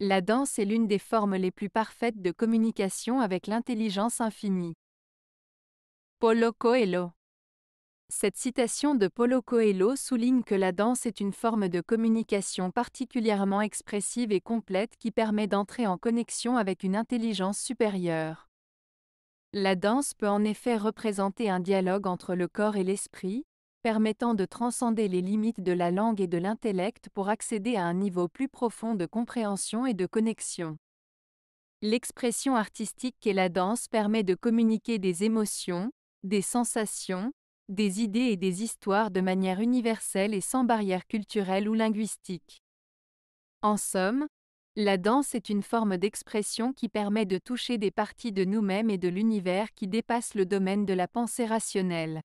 La danse est l'une des formes les plus parfaites de communication avec l'intelligence infinie. Polo Coelho Cette citation de Polo Coelho souligne que la danse est une forme de communication particulièrement expressive et complète qui permet d'entrer en connexion avec une intelligence supérieure. La danse peut en effet représenter un dialogue entre le corps et l'esprit, permettant de transcender les limites de la langue et de l'intellect pour accéder à un niveau plus profond de compréhension et de connexion. L'expression artistique qu'est la danse permet de communiquer des émotions, des sensations, des idées et des histoires de manière universelle et sans barrière culturelle ou linguistique. En somme, la danse est une forme d'expression qui permet de toucher des parties de nous-mêmes et de l'univers qui dépassent le domaine de la pensée rationnelle.